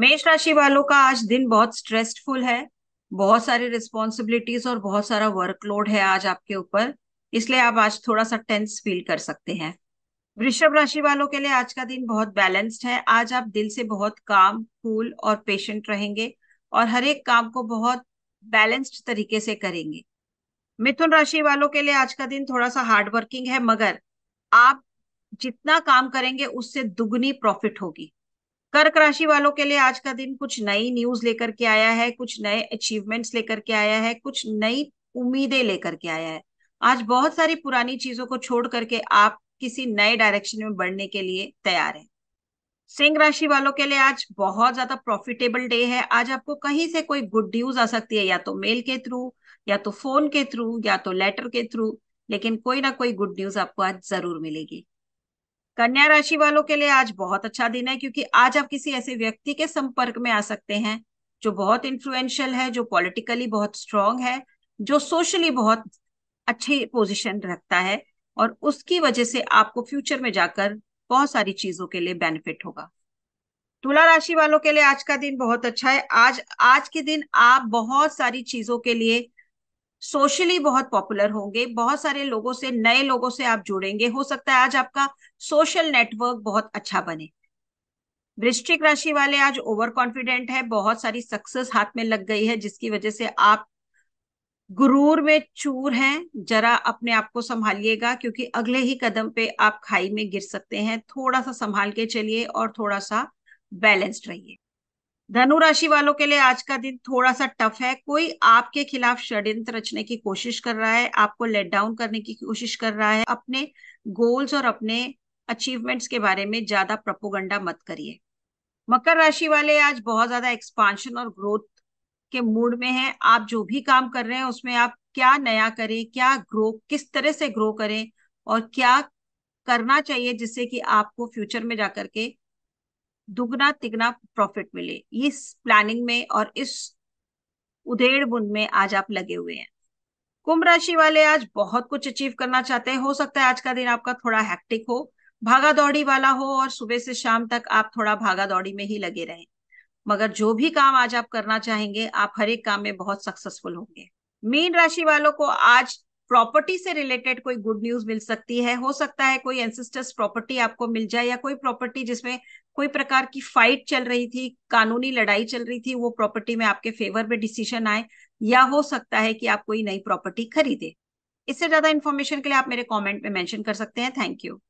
मेष राशि वालों का आज दिन बहुत स्ट्रेसफुल है बहुत सारी रिस्पॉन्सिबिलिटीज और बहुत सारा वर्कलोड है आज आपके ऊपर इसलिए आप आज थोड़ा सा टेंस फील कर सकते हैं वृषभ राशि वालों के लिए आज का दिन बहुत बैलेंस्ड है आज आप दिल से बहुत काम कूल और पेशेंट रहेंगे और हर एक काम को बहुत बैलेंस्ड तरीके से करेंगे मिथुन राशि वालों के लिए आज का दिन थोड़ा सा हार्ड वर्किंग है मगर आप जितना काम करेंगे उससे दुगनी प्रॉफिट होगी कर्क राशि वालों के लिए आज का दिन कुछ नई न्यूज लेकर के आया है कुछ नए अचीवमेंट्स लेकर के आया है कुछ नई उम्मीदें लेकर के आया है आज बहुत सारी पुरानी चीजों को छोड़ करके आप किसी नए डायरेक्शन में बढ़ने के लिए तैयार हैं सिंह राशि वालों के लिए आज बहुत ज्यादा प्रॉफिटेबल डे है आज आपको कहीं से कोई गुड न्यूज आ सकती है या तो मेल के थ्रू या तो फोन के थ्रू या तो लेटर के थ्रू लेकिन कोई ना कोई गुड न्यूज आपको आज जरूर मिलेगी कन्या राशि वालों के लिए आज बहुत अच्छा दिन है क्योंकि आज आप किसी ऐसे व्यक्ति के संपर्क में आ सकते हैं जो बहुत इन्फ्लुएंशियल है जो पॉलिटिकली बहुत स्ट्रांग है जो सोशली बहुत अच्छी पोजिशन रखता है और उसकी वजह से आपको फ्यूचर में जाकर बहुत सारी चीजों के लिए बेनिफिट होगा तुला राशि वालों के लिए आज का दिन बहुत अच्छा है आज आज के दिन आप बहुत सारी चीजों के लिए सोशली बहुत पॉपुलर होंगे बहुत सारे लोगों से नए लोगों से आप जुड़ेंगे हो सकता है आज आपका सोशल नेटवर्क बहुत अच्छा बने वृश्चिक राशि वाले आज ओवर कॉन्फिडेंट है बहुत सारी सक्सेस हाथ में लग गई है जिसकी वजह से आप गुरूर में चूर हैं जरा अपने आप को संभालिएगा क्योंकि अगले ही कदम पे आप खाई में गिर सकते हैं थोड़ा सा संभाल के चलिए और थोड़ा सा बैलेंस्ड रहिए धनु राशि वालों के लिए आज का दिन थोड़ा सा टफ है कोई आपके खिलाफ षड्यंत्र रचने की कोशिश कर रहा है आपको लेट डाउन करने की कोशिश कर रहा है अपने गोल्स और अपने अचीवमेंट्स के बारे में ज्यादा प्रपोगंडा मत करिए मकर राशि वाले आज बहुत ज्यादा एक्सपांशन और ग्रोथ के मूड में हैं आप जो भी काम कर रहे हैं उसमें आप क्या नया करें क्या ग्रो किस तरह से ग्रो करें और क्या करना चाहिए जिससे कि आपको फ्यूचर में जाकर के दुगना तिगना प्रॉफिट मिले इस प्लानिंग में और इस उधेड़ बुंद में आज आप लगे हुए हैं कुंभ राशि वाले आज बहुत कुछ अचीव करना चाहते हैं हो सकता है आज का दिन आपका थोड़ा हैक्टिक हो भागा दौड़ी वाला हो और सुबह से शाम तक आप थोड़ा भागा दौड़ी में ही लगे रहे मगर जो भी काम आज आप करना चाहेंगे आप हर एक काम में बहुत सक्सेसफुल होंगे मीन राशि वालों को आज प्रॉपर्टी से रिलेटेड कोई गुड न्यूज मिल सकती है हो सकता है कोई एंसिस्टर्स प्रॉपर्टी आपको मिल जाए या कोई प्रॉपर्टी जिसमें कोई प्रकार की फाइट चल रही थी कानूनी लड़ाई चल रही थी वो प्रॉपर्टी में आपके फेवर में डिसीजन आए या हो सकता है कि आप कोई नई प्रॉपर्टी खरीदे इससे ज्यादा इन्फॉर्मेशन के लिए आप मेरे कॉमेंट में मैंशन कर सकते हैं थैंक यू